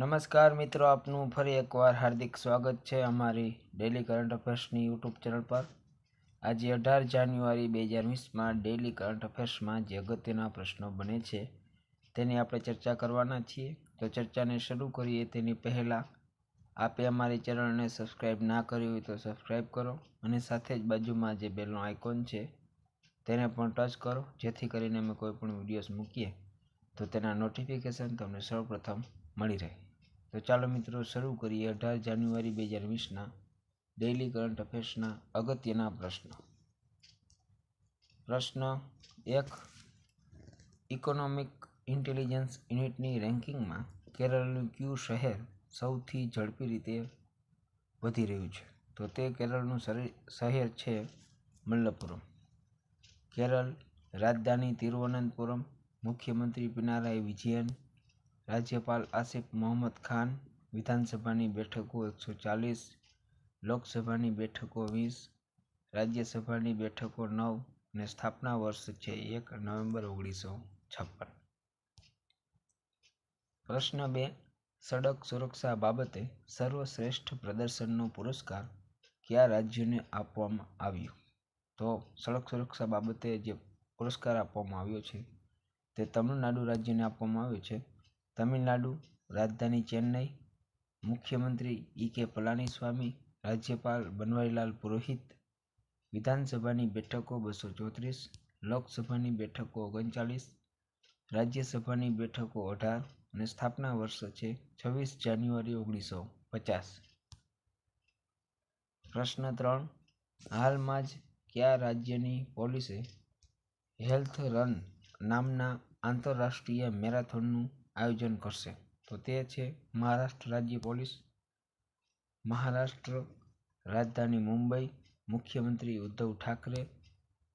નમસ્કાર મિત્રો આપનું ફરી એકવાર હાર્દિક સ્વાગત છે અમારી ડેલી કરંટ અફેર્સની યુટ્યુબ ચેનલ પર આજે અઢાર જાન્યુઆરી બે હજાર વીસમાં ડેલી કરંટ અફેર્સમાં જે અગત્યના પ્રશ્નો બને છે તેની આપણે ચર્ચા કરવાના છીએ તો ચર્ચાને શરૂ કરીએ તેની પહેલાં આપે અમારી ચેનલને સબસ્ક્રાઈબ ના કરી હોય તો સબસ્ક્રાઈબ કરો અને સાથે જ બાજુમાં જે બેલનો આઇકોન છે તેને પણ ટચ કરો જેથી કરીને અમે કોઈપણ પણ વિડીયોઝ મૂકીએ તો તેના નોટિફિકેશન તમને સૌપ્રથમ મળી રહે તો ચાલો મિત્રો શરૂ કરીએ અઢાર જાન્યુઆરી બે હજાર વીસના ડેઇલી કરંટ અફેર્સના અગત્યના પ્રશ્નો પ્રશ્ન એક ઇકોનોમિક ઇન્ટેલિજન્સ યુનિટની રેન્કિંગમાં કેરળનું ક્યુ શહેર સૌથી ઝડપી રીતે વધી રહ્યું છે તો તે કેરળનું શહેર છે મલ્લપુરમ કેરળ રાજધાની તિરુવનંતપુરમ મુખ્યમંત્રી પિનારાય વિજયન રાજ્યપાલ આસિફ મોહમ્મદ ખાન વિધાનસભાની બેઠકો એકસો ચાલીસ લોકસભાની બેઠકો વીસ રાજ્યસભાની બેઠકો નવ અને સ્થાપના વર્ષ છે એક નવેમ્બર ઓગણીસો છપ્પન પ્રશ્ન બે સડક સુરક્ષા બાબતે સર્વશ્રેષ્ઠ પ્રદર્શનનો પુરસ્કાર કયા રાજ્યને આપવામાં આવ્યો તો સડક સુરક્ષા બાબતે જે પુરસ્કાર આપવામાં આવ્યો છે તે તમિલનાડુ રાજ્યને આપવામાં આવ્યો છે તમિલનાડુ રાજધાની ચેન્નઈ મુખ્યમંત્રી ઈ કે પલાનીસ્વામી રાજ્યપાલ બનવારીલાલ પુરોહિત વિધાનસભાની બેઠકો બસો ચોત્રીસ લોકસભાની બેઠકો ઓગણચાળીસ રાજ્યસભાની બેઠકો અઢાર અને સ્થાપના વર્ષ છે છવ્વીસ જાન્યુઆરી ઓગણીસો પચાસ પ્રશ્ન ત્રણ હાલમાં જ કયા રાજ્યની પોલીસે હેલ્થ રન નામના આંતરરાષ્ટ્રીય મેરાથોનનું આયોજન કરશે તો તે છે મહારાષ્ટ્ર રાજ્ય પોલીસ મહારાષ્ટ્ર રાજધાની મુંબઈ મુખ્યમંત્રી ઉદ્ધવ ઠાકરે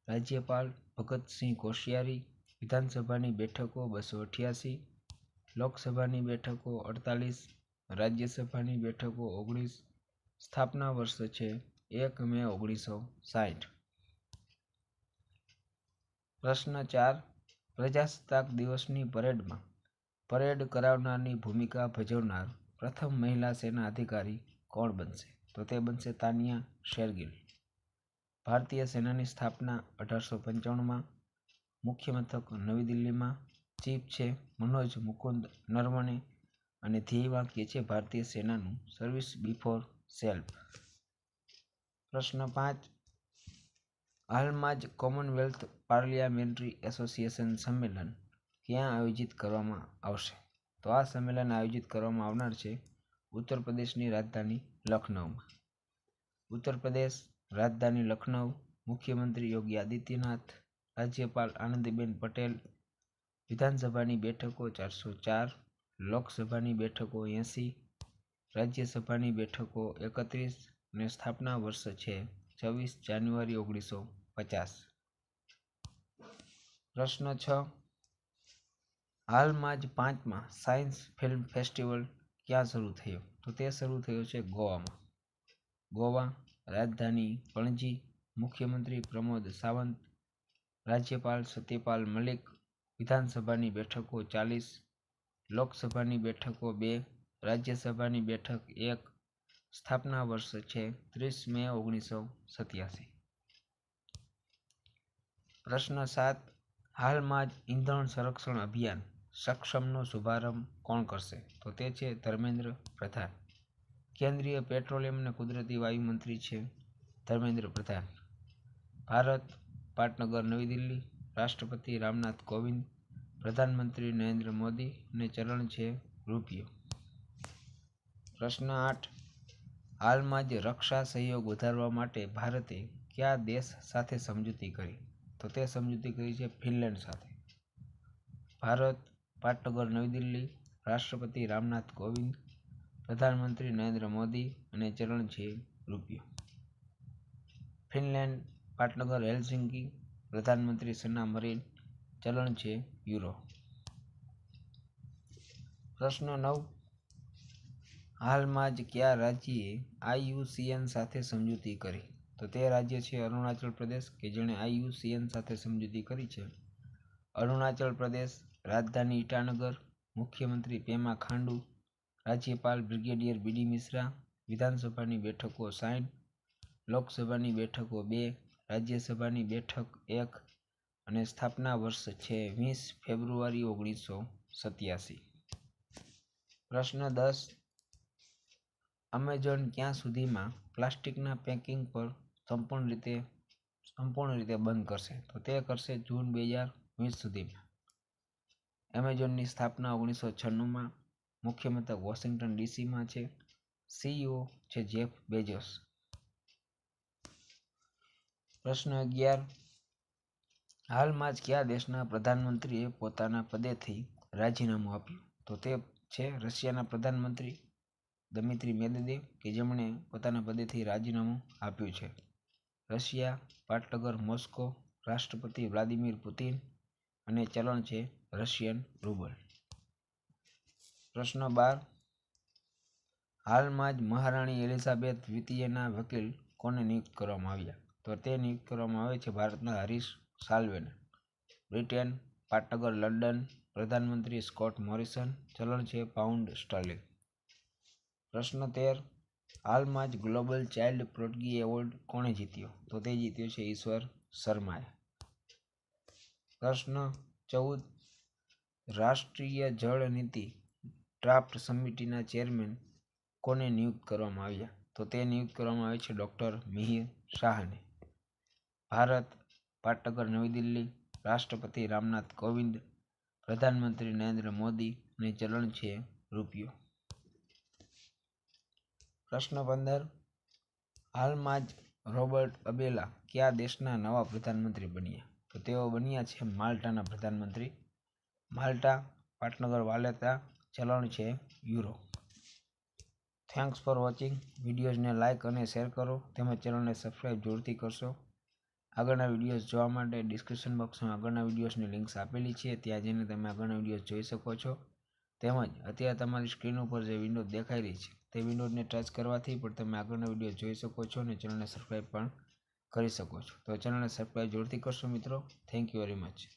રાજ્યપાલ ભગતસિંહ કોશિયારી વિધાનસભાની બેઠકો બસો અઠ્યાસી લોકસભાની બેઠકો અડતાલીસ રાજ્યસભાની બેઠકો ઓગણીસ સ્થાપના વર્ષ છે એક મે ઓગણીસો સાઠ પ્રશ્ન ચાર પ્રજાસત્તાક દિવસની પરેડમાં પરેડ કરાવનારની ભૂમિકા ભજવનાર પ્રથમ મહિલા સેના અધિકારી કોણ બનશે તો તે બનશે તાનિયા શેરગિલ ભારતીય સેનાની સ્થાપના અઢારસો પંચાણુંમાં મુખ્ય મથક નવી દિલ્હીમાં ચીફ છે મનોજ મુકુંદ નરવણે અને ધ્યેય છે ભારતીય સેનાનું સર્વિસ બિફોર સેલ્ફ પ્રશ્ન પાંચ હાલમાં જ કોમનવેલ્થ પાર્લિયામેન્ટરી એસોસિએશન સંમેલન ક્યાં આયોજિત કરવામાં આવશે તો આ સંમેલન આયોજિત કરવામાં આવનાર છે ઉત્તર પ્રદેશની રાજધાની લખનઉમાં ઉત્તર પ્રદેશ રાજધાની લખનઉ મુખ્યમંત્રી યોગી આદિત્યનાથ રાજ્યપાલ આનંદીબેન પટેલ વિધાનસભાની બેઠકો ચારસો ચાર લોકસભાની બેઠકો એંસી રાજ્યસભાની બેઠકો એકત્રીસ અને સ્થાપના વર્ષ છે છવ્વીસ જાન્યુઆરી ઓગણીસો પચાસ પ્રશ્ન છ હાલમાં જ પાંચમાં સાયન્સ ફિલ્મ ફેસ્ટિવલ ક્યાં શરૂ થયો તો તે શરૂ થયો છે ગોવામાં ગોવા રાજધાની પણજી મુખ્યમંત્રી પ્રમોદ સાવંત રાજ્યપાલ સત્યપાલ મલિક વિધાનસભાની બેઠકો ચાલીસ લોકસભાની બેઠકો બે રાજ્યસભાની બેઠક એક સ્થાપના વર્ષ છે ત્રીસ મે ઓગણીસો સત્યાસી પ્રશ્ન સાત હાલમાં જ ઈંધણ સંરક્ષણ અભિયાન સક્ષમનો શુભારંભ કોણ કરશે તો તે છે ધર્મેન્દ્ર પ્રધાન કેન્દ્રીય પેટ્રોલિયમ અને કુદરતી વાયુ મંત્રી છે ધર્મેન્દ્ર પ્રધાન ભારત પાટનગર નવી દિલ્હી રાષ્ટ્રપતિ રામનાથ કોવિંદ પ્રધાનમંત્રી નરેન્દ્ર મોદી અને ચલણ છે રૂપિયો પ્રશ્ન આઠ હાલમાં જ રક્ષા સહયોગ વધારવા માટે ભારતે કયા દેશ સાથે સમજૂતી કરી તો તે સમજૂતી કરી છે ફિનલેન્ડ સાથે ભારત પાટનગર નવી દિલ્હી રાષ્ટ્રપતિ રામનાથ કોવિંદ પ્રધાનમંત્રી નરેન્દ્ર મોદી અને ચરણસિંહ રૂપિયો ફિનલેન્ડ પાટનગર હેલસિંકી પ્રધાનમંત્રી સન્ના મરીન ચલણ છે યુરો પ્રશ્ન નવ હાલમાં જ કયા રાજ્યે આઈયુસીએન સાથે સમજૂતી કરી તો તે રાજ્ય છે અરુણાચલ પ્રદેશ કે જેણે આઈયુસીએન સાથે સમજૂતી કરી છે અરુણાચલ પ્રદેશ રાજધાની ઈટાનગર મુખ્યમંત્રી પેમા ખાંડુ રાજ્યપાલ બ્રિગેડિયર બીડી મિશ્રા વિધાનસભાની બેઠકો સાઠ લોકસભાની બેઠકો બે રાજ્યસભાની બેઠક એક અને સ્થાપના વર્ષ છે વીસ ફેબ્રુઆરી ઓગણીસો સત્યાસી પ્રશ્ન દસ અમેઝોન ક્યાં સુધીમાં પ્લાસ્ટિકના પેકિંગ પર સંપૂર્ણ રીતે સંપૂર્ણ રીતે બંધ કરશે તો તે કરશે જૂન બે હજાર વીસ સુધી એમેઝોનની સ્થાપના ઓગણીસો છન્નુંમાં મુખ્ય મથક વોશિંગ્ટન ડીસીમાં છે સીઈઓ છે જેફ બેજોસ પ્રશ્ન અગિયાર હાલમાં જ કયા દેશના પ્રધાનમંત્રીએ પોતાના પદેથી રાજીનામું આપ્યું તો તે છે રશિયાના પ્રધાનમંત્રી દમિત્રી મેદદેવ કે જેમણે પોતાના પદેથી રાજીનામું આપ્યું છે રશિયા પાટનગર મોસ્કો રાષ્ટ્રપતિ વ્લાદિમીર પુતિન અને ચલણ છે રશિયન રૂબલ પ્રશ્ન બાર હાલમાં જ મહારાણી એલિઝાબેથ દ્વિતીયના વકીલ કોને નિયુક્ત કરવામાં આવ્યા તો તે નિયુક્ત કરવામાં આવે છે ભારતના હરીશ સાલ્વેને બ્રિટેન પાટનગર લંડન પ્રધાનમંત્રી સ્કોટ મોરિસન ચલણ છે પાઉન્ડ સ્ટર્લિંગ પ્રશ્ન તેર હાલમાં જ ગ્લોબલ ચાઇલ્ડ પ્રોટગી એવોર્ડ કોણે જીત્યો તો તે જીત્યો છે ઈશ્વર શર્માએ પ્રશ્ન ચૌદ રાષ્ટ્રીય જળ નીતિ ડ્રાફ્ટ સમિતિના ચેરમેન કોને નિયુક્ત કરવામાં આવ્યા તો તે નિયુક્ત કરવામાં આવે છે ડૉક્ટર મિહિર શાહને ભારત પાટનગર નવી દિલ્હી રાષ્ટ્રપતિ રામનાથ કોવિંદ પ્રધાનમંત્રી નરેન્દ્ર મોદી અને ચલણ છે રૂપિયો પ્રશ્ન પંદર હાલમાં જ રોબર્ટ અબેલા કયા દેશના નવા પ્રધાનમંત્રી બન્યા તો તેઓ બન્યા છે માલ્ટાના પ્રધાનમંત્રી માલ્ટા પાટનગર વાલેતા ચલણ છે યુરો થેન્ક્સ ફોર વોચિંગ વિડીયોઝને લાઇક અને શેર કરો તેમજ ચેનલને સબસ્ક્રાઈબ જરૂરથી કરશો આગળના વિડીયોઝ જોવા માટે ડિસ્ક્રિપ્શન બોક્સમાં આગળના વિડીયોઝની લિંક્સ આપેલી છે ત્યાં જઈને તમે આગળના વિડીયોઝ જોઈ શકો છો તેમજ અત્યારે તમારી સ્ક્રીન ઉપર જે વિન્ડો દેખાઈ રહી છે તે વિન્ડોને ટચ કરવાથી પણ તમે આગળના વિડીયો જોઈ શકો છો અને ચેનલને સબસ્ક્રાઈબ પણ કરી શકો છો તો ચેનલને સબસ્ક્રાઈબ જોરથી કરશો મિત્રો થેન્ક યુ વેરી મચ